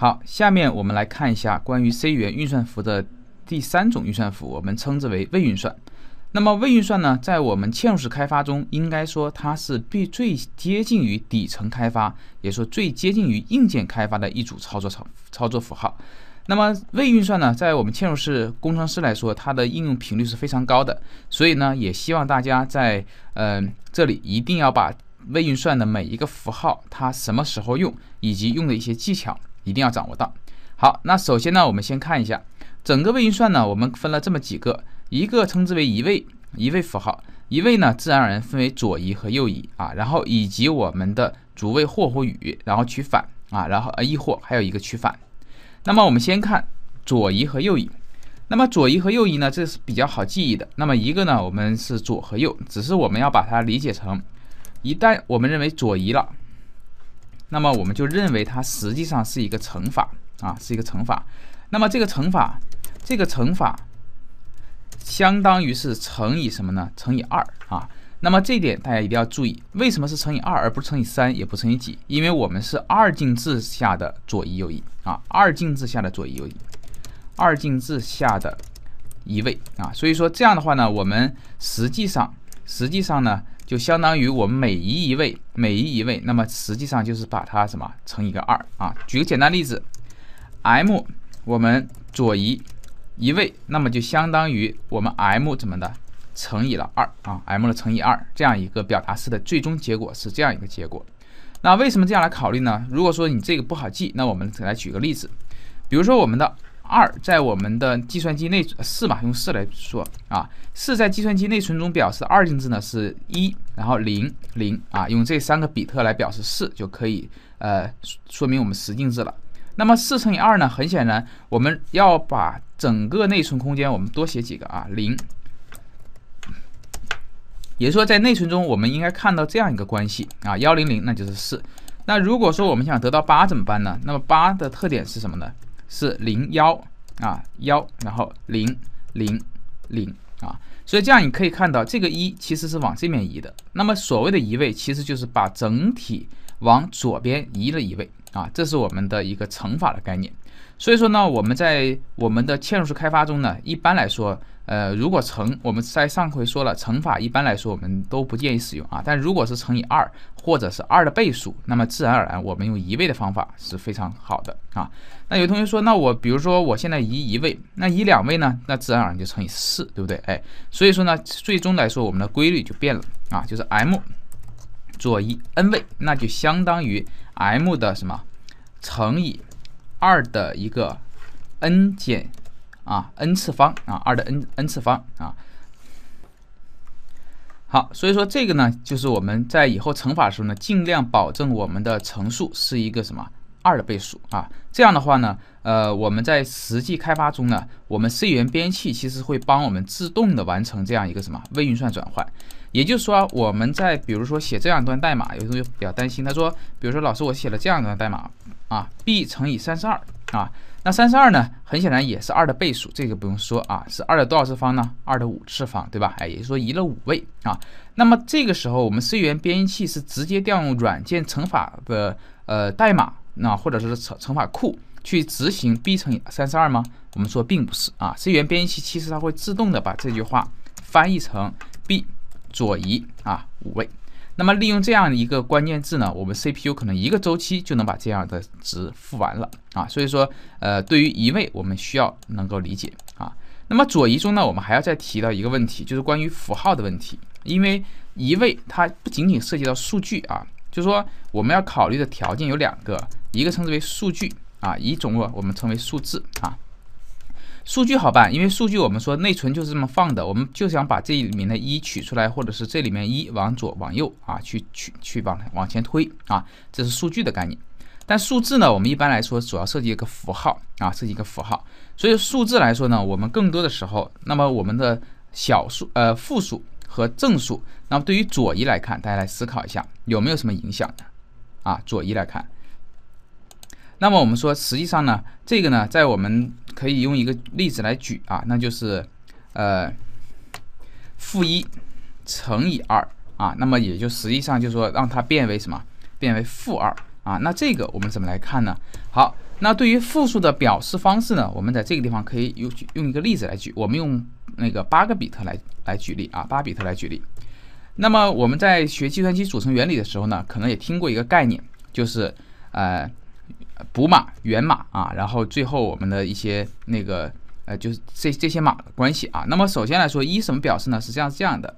好，下面我们来看一下关于 C 言运算符的第三种运算符，我们称之为位运算。那么位运算呢，在我们嵌入式开发中，应该说它是最最接近于底层开发，也说最接近于硬件开发的一组操作操操作符号。那么位运算呢，在我们嵌入式工程师来说，它的应用频率是非常高的。所以呢，也希望大家在嗯这里一定要把位运算的每一个符号，它什么时候用，以及用的一些技巧。一定要掌握到。好，那首先呢，我们先看一下整个位运算呢，我们分了这么几个，一个称之为移位，移位符号，移位呢自然而然分为左移和右移啊，然后以及我们的主位或或与，然后取反啊，然后呃亦或，还有一个取反。那么我们先看左移和右移，那么左移和右移呢，这是比较好记忆的。那么一个呢，我们是左和右，只是我们要把它理解成一旦我们认为左移了。那么我们就认为它实际上是一个乘法啊，是一个乘法。那么这个乘法，这个乘法相当于是乘以什么呢？乘以二啊。那么这点大家一定要注意，为什么是乘以二而不是乘以三，也不乘以几？因为我们是二进制下的左移右移啊，二进制下的左移右移，二进制下的移位啊。所以说这样的话呢，我们实际上实际上呢。就相当于我们每移一位，每移一位，那么实际上就是把它什么乘一个二啊？举个简单例子，M 我们左移一位，那么就相当于我们 M 怎么的乘以了二啊？M 的乘以二这样一个表达式的最终结果是这样一个结果。那为什么这样来考虑呢？如果说你这个不好记，那我们来举个例子，比如说我们的。二在我们的计算机内存四嘛，用四来说啊，四在计算机内存中表示二进制呢是一，然后零零啊，用这三个比特来表示四就可以呃说明我们十进制了。那么四乘以二呢，很显然我们要把整个内存空间我们多写几个啊零，也就是说在内存中我们应该看到这样一个关系啊幺零零那就是四。那如果说我们想得到八怎么办呢？那么八的特点是什么呢？是零幺。啊，幺，然后零零零啊，所以这样你可以看到，这个一其实是往这面移的。那么所谓的移位，其实就是把整体。往左边移了一位啊，这是我们的一个乘法的概念。所以说呢，我们在我们的嵌入式开发中呢，一般来说，呃，如果乘，我们在上回说了，乘法一般来说我们都不建议使用啊。但如果是乘以二或者是二的倍数，那么自然而然我们用移位的方法是非常好的啊。那有同学说，那我比如说我现在移一位，那移两位呢？那自然而然就乘以四，对不对？哎，所以说呢，最终来说我们的规律就变了啊，就是 M。左移 n 位，那就相当于 m 的什么乘以二的一个 n 减啊 n 次方啊二的 n n 次方啊。好，所以说这个呢，就是我们在以后乘法的时候呢，尽量保证我们的乘数是一个什么二的倍数啊。这样的话呢，呃，我们在实际开发中呢，我们 C 语言编译器其实会帮我们自动的完成这样一个什么微运算转换。也就是说，我们在比如说写这样一段代码，有同学比较担心，他说：“比如说老师，我写了这样一段代码啊，b 乘以三十二啊，那三十二呢，很显然也是二的倍数，这个不用说啊，是二的多少次方呢？二的五次方，对吧？哎，也就是说移了五位啊。那么这个时候，我们 C 言编译器是直接调用软件乘法的呃代码，那或者是乘乘法库去执行 b 乘以三十二吗？我们说并不是啊，C 言编译器其实它会自动的把这句话翻译成 b。”左移啊五位，那么利用这样一个关键字呢，我们 CPU 可能一个周期就能把这样的值付完了啊，所以说呃对于移位我们需要能够理解啊，那么左移中呢我们还要再提到一个问题，就是关于符号的问题，因为移位它不仅仅涉及到数据啊，就是说我们要考虑的条件有两个，一个称之为数据啊，一种我我们称为数字啊。数据好办，因为数据我们说内存就是这么放的，我们就想把这里面的一取出来，或者是这里面一往左往右啊去取去往往前推啊，这是数据的概念。但数字呢，我们一般来说主要设计一个符号啊，设计一个符号。所以数字来说呢，我们更多的时候，那么我们的小数、呃负数和正数，那么对于左移来看，大家来思考一下有没有什么影响呢？啊？左移来看，那么我们说实际上呢，这个呢在我们可以用一个例子来举啊，那就是，呃，负一乘以二啊，那么也就实际上就是说让它变为什么？变为负二啊，那这个我们怎么来看呢？好，那对于复数的表示方式呢，我们在这个地方可以用用一个例子来举，我们用那个八个比特来来举例啊，八比特来举例。那么我们在学计算机组成原理的时候呢，可能也听过一个概念，就是呃。补码、原码啊，然后最后我们的一些那个呃，就是这这些码的关系啊。那么首先来说，一什么表示呢？实际上是这样的：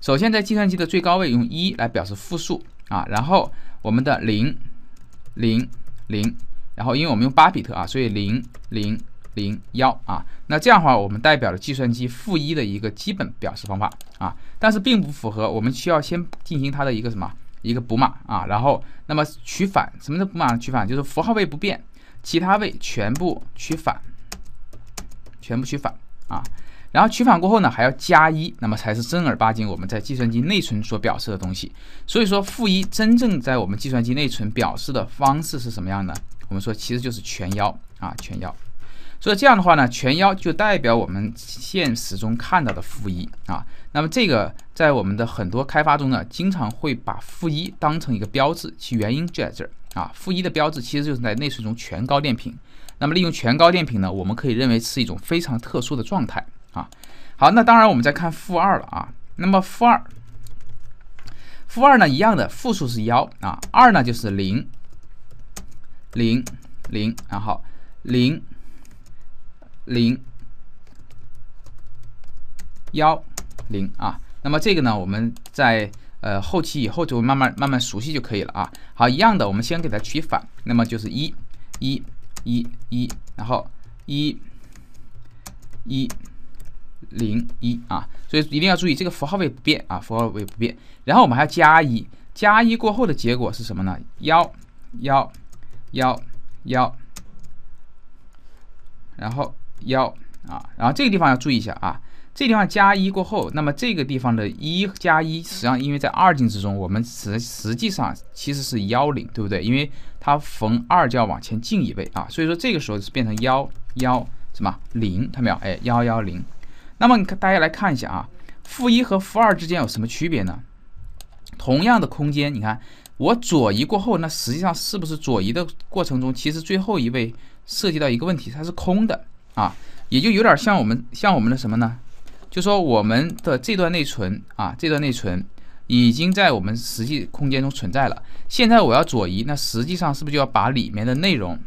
首先在计算机的最高位用一来表示负数啊，然后我们的零零零，然后因为我们用巴比特啊，所以零零零幺啊。那这样的话，我们代表了计算机负一的一个基本表示方法啊，但是并不符合，我们需要先进行它的一个什么？一个补码啊，然后那么取反，什么是补码取反？就是符号位不变，其他位全部取反，全部取反啊。然后取反过后呢，还要加一，那么才是正儿八经我们在计算机内存所表示的东西。所以说，负一真正在我们计算机内存表示的方式是什么样呢？我们说其实就是全幺啊，全幺。所以这样的话呢，全幺就代表我们现实中看到的负一啊。那么这个在我们的很多开发中呢，经常会把负一当成一个标志，其原因就在这儿啊。负一的标志其实就是在内存中全高电平。那么利用全高电平呢，我们可以认为是一种非常特殊的状态啊。好，那当然我们再看负二了啊。那么负二，负二呢一样的，负数是幺啊，二呢就是零零零，然后零。零幺零啊，那么这个呢，我们在呃后期以后就慢慢慢慢熟悉就可以了啊。好，一样的，我们先给它取反，那么就是一一一一，然后一一零一啊。所以一定要注意这个符号位不变啊，符号位不变。然后我们还要加一，加一过后的结果是什么呢？幺幺幺幺，然后。幺啊，然后这个地方要注意一下啊，这地方加一过后，那么这个地方的一加一，实际上因为在二进制中，我们实实际上其实是幺零，对不对？因为它逢二就要往前进一位啊，所以说这个时候是变成幺幺什么零，看到没有？哎，幺幺零。那么你看，大家来看一下啊，负一和负二之间有什么区别呢？同样的空间，你看我左移过后，那实际上是不是左移的过程中，其实最后一位涉及到一个问题，它是空的。啊，也就有点像我们像我们的什么呢？就说我们的这段内存啊，这段内存已经在我们实际空间中存在了。现在我要左移，那实际上是不是就要把里面的内容，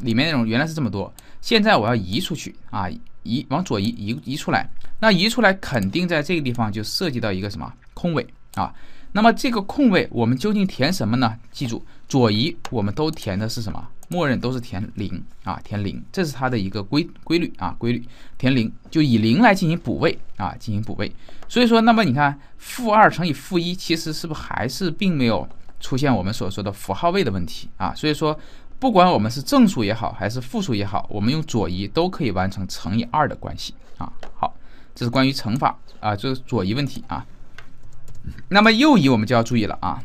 里面内容原来是这么多，现在我要移出去啊，移往左移移移出来，那移出来肯定在这个地方就涉及到一个什么空位啊？那么这个空位我们究竟填什么呢？记住。左移我们都填的是什么？默认都是填零啊，填零，这是它的一个规规律啊，规律填零就以零来进行补位啊，进行补位。所以说，那么你看负二乘以负一，其实是不是还是并没有出现我们所说的符号位的问题啊？所以说，不管我们是正数也好，还是负数也好，我们用左移都可以完成乘以二的关系啊。好，这是关于乘法啊，就是左移问题啊。那么右移我们就要注意了啊。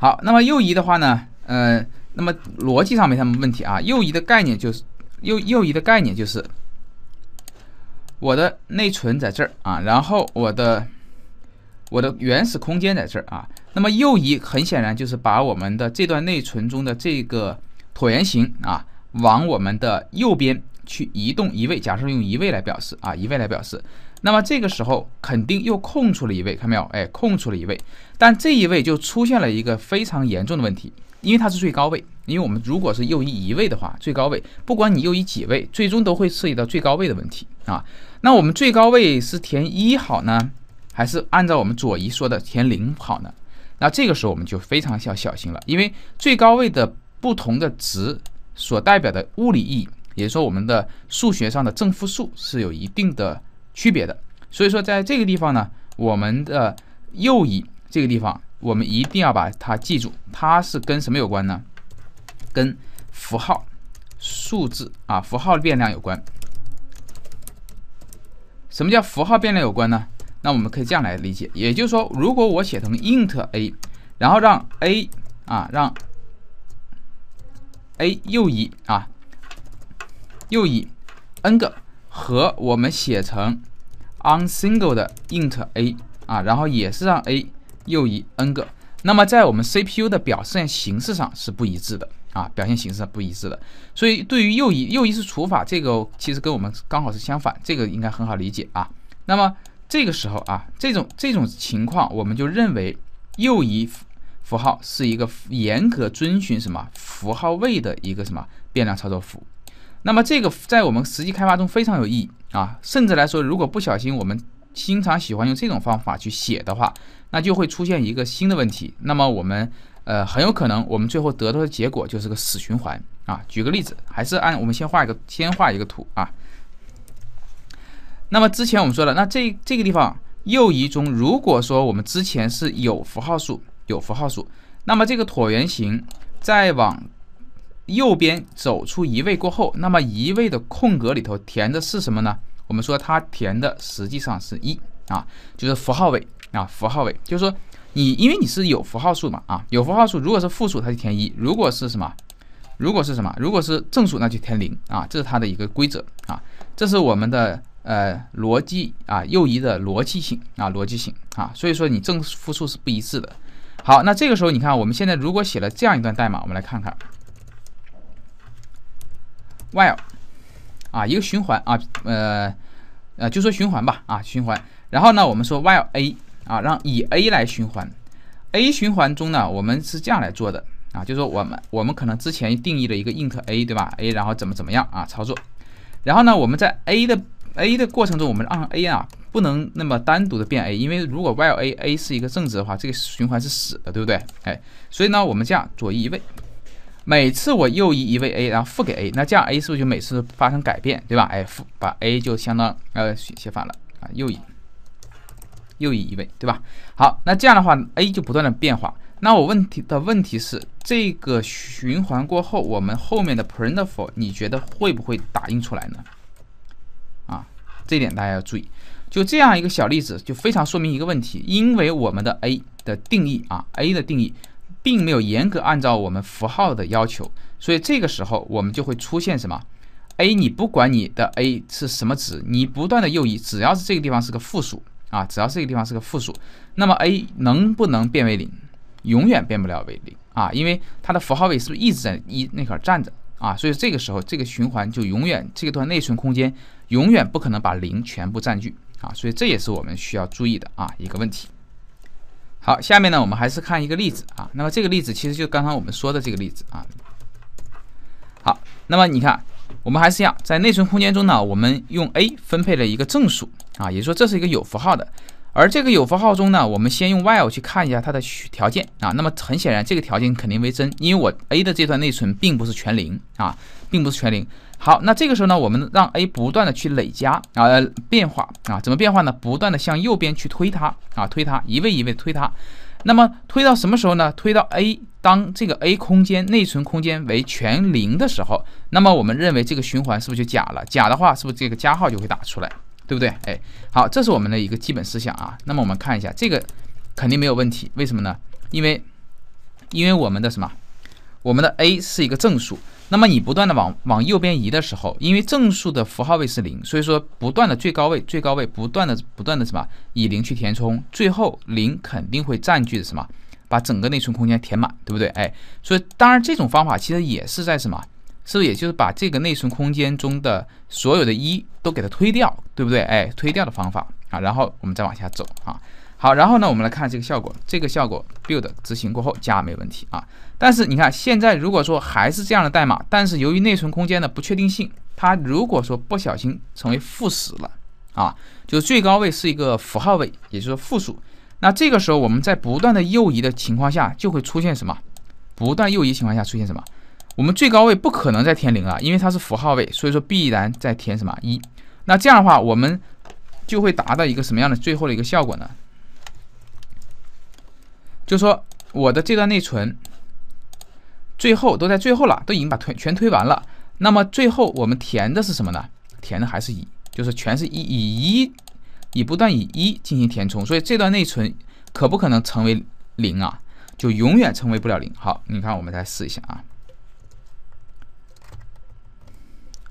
好，那么右移的话呢，呃，那么逻辑上没什么问题啊。右移的概念就是右右移的概念就是，我的内存在这儿啊，然后我的我的原始空间在这儿啊。那么右移很显然就是把我们的这段内存中的这个椭圆形啊，往我们的右边去移动一位，假设用一位来表示啊，一位来表示。那么这个时候肯定又空出了一位，看到没有？哎，空出了一位，但这一位就出现了一个非常严重的问题，因为它是最高位。因为我们如果是右移一位的话，最高位，不管你右移几位，最终都会涉及到最高位的问题啊。那我们最高位是填一好呢，还是按照我们左移说的填零好呢？那这个时候我们就非常要小心了，因为最高位的不同的值所代表的物理意义，也就是说我们的数学上的正负数是有一定的。区别的，所以说在这个地方呢，我们的右移这个地方，我们一定要把它记住，它是跟什么有关呢？跟符号、数字啊、符号变量有关。什么叫符号变量有关呢？那我们可以这样来理解，也就是说，如果我写成 int a，然后让 a 啊，让 a 右移啊，右移 n 个。和我们写成 u n s i n g l e 的 int a 啊，然后也是让 a 右移 n 个，那么在我们 CPU 的表现形式上是不一致的啊，表现形式不一致的。所以对于右移、右移是除法这个，其实跟我们刚好是相反，这个应该很好理解啊。那么这个时候啊，这种这种情况，我们就认为右移符号是一个严格遵循什么符号位的一个什么变量操作符。那么这个在我们实际开发中非常有意义啊，甚至来说，如果不小心，我们经常喜欢用这种方法去写的话，那就会出现一个新的问题。那么我们呃很有可能，我们最后得到的结果就是个死循环啊。举个例子，还是按我们先画一个先画一个图啊。那么之前我们说了，那这这个地方右移中，如果说我们之前是有符号数有符号数，那么这个椭圆形再往。右边走出一位过后，那么一位的空格里头填的是什么呢？我们说它填的实际上是一啊，就是符号位啊，符号位就是说你因为你是有符号数嘛啊，有符号数如果是负数，它就填一；如果是什么，如果是什么，如果是正数，那就填零啊，这是它的一个规则啊，这是我们的呃逻辑啊，右移的逻辑性啊，逻辑性啊，所以说你正负数是不一致的。好，那这个时候你看我们现在如果写了这样一段代码，我们来看看。while 啊，一个循环啊，呃呃，就说循环吧啊，循环。然后呢，我们说 while a 啊，让以 a 来循环。a 循环中呢，我们是这样来做的啊，就说我们我们可能之前定义了一个 int a，对吧？a 然后怎么怎么样啊操作。然后呢，我们在 a 的 a 的过程中，我们让 a 啊不能那么单独的变 a，因为如果 while a a 是一个正值的话，这个循环是死的，对不对？哎，所以呢，我们这样左移位。每次我右移一位 a，然后赋给 a，那这样 a 是不是就每次发生改变，对吧？哎，赋把 a 就相当呃写反了啊，右移，右移一位，对吧？好，那这样的话 a 就不断的变化。那我问题的问题是，这个循环过后，我们后面的 print for 你觉得会不会打印出来呢？啊，这一点大家要注意。就这样一个小例子就非常说明一个问题，因为我们的 a 的定义啊，a 的定义。并没有严格按照我们符号的要求，所以这个时候我们就会出现什么？a，你不管你的 a 是什么值，你不断的右移，只要是这个地方是个负数啊，只要这个地方是个负数，那么 a 能不能变为零？永远变不了为零啊，因为它的符号位是不是一直在一那块站着啊？所以这个时候这个循环就永远这段内存空间永远不可能把零全部占据啊，所以这也是我们需要注意的啊一个问题。好，下面呢，我们还是看一个例子啊。那么这个例子其实就刚刚我们说的这个例子啊。好，那么你看，我们还是要在内存空间中呢，我们用 A 分配了一个正数啊，也就是说这是一个有符号的。而这个有符号中呢，我们先用 while 去看一下它的条件啊，那么很显然这个条件肯定为真，因为我 a 的这段内存并不是全零啊，并不是全零。好，那这个时候呢，我们让 a 不断的去累加啊，变化啊，怎么变化呢？不断的向右边去推它啊，推它，一位一位推它。那么推到什么时候呢？推到 a 当这个 a 空间内存空间为全零的时候，那么我们认为这个循环是不是就假了？假的话，是不是这个加号就会打出来？对不对？哎，好，这是我们的一个基本思想啊。那么我们看一下，这个肯定没有问题。为什么呢？因为因为我们的什么，我们的 a 是一个正数。那么你不断的往往右边移的时候，因为正数的符号位是零，所以说不断的最高位最高位不断的不断的什么以零去填充，最后零肯定会占据什么把整个内存空间填满，对不对？哎，所以当然这种方法其实也是在什么？是不是也就是把这个内存空间中的所有的一都给它推掉，对不对？哎，推掉的方法啊，然后我们再往下走啊。好，然后呢，我们来看这个效果。这个效果 build 执行过后加没问题啊。但是你看，现在如果说还是这样的代码，但是由于内存空间的不确定性，它如果说不小心成为负十了啊，就是最高位是一个符号位，也就是负数。那这个时候我们在不断的右移的情况下，就会出现什么？不断右移情况下出现什么？我们最高位不可能再填零啊，因为它是符号位，所以说必然再填什么一。那这样的话，我们就会达到一个什么样的最后的一个效果呢？就说我的这段内存最后都在最后了，都已经把推全推完了。那么最后我们填的是什么呢？填的还是一，就是全是一以一以不断以一进行填充。所以这段内存可不可能成为零啊？就永远成为不了零。好，你看我们再试一下啊。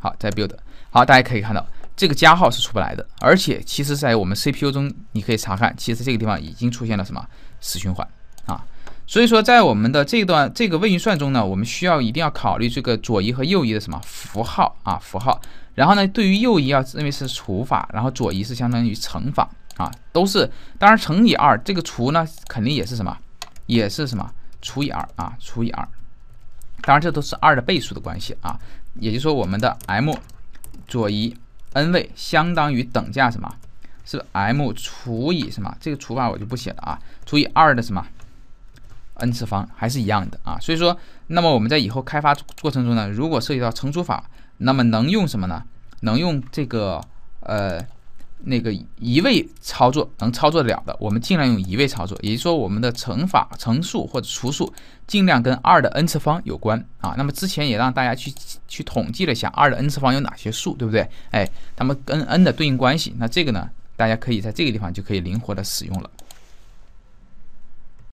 好，再 build 好，大家可以看到这个加号是出不来的，而且其实，在我们 CPU 中，你可以查看，其实这个地方已经出现了什么死循环啊。所以说，在我们的这段这个位运算中呢，我们需要一定要考虑这个左移和右移的什么符号啊符号。然后呢，对于右移要认为是除法，然后左移是相当于乘法啊，都是当然乘以二，这个除呢肯定也是什么，也是什么除以二啊除以二，当然这都是二的倍数的关系啊。也就是说，我们的 m 左移 n 位，相当于等价什么？是 m 除以什么？这个除法我就不写了啊，除以二的什么 n 次方，还是一样的啊。所以说，那么我们在以后开发过程中呢，如果涉及到乘除法，那么能用什么呢？能用这个呃。那个一位操作能操作得了的，我们尽量用一位操作。也就是说，我们的乘法乘数或者除数尽量跟二的 n 次方有关啊。那么之前也让大家去去统计了一下二的 n 次方有哪些数，对不对？哎，它们跟 n 的对应关系，那这个呢，大家可以在这个地方就可以灵活的使用了。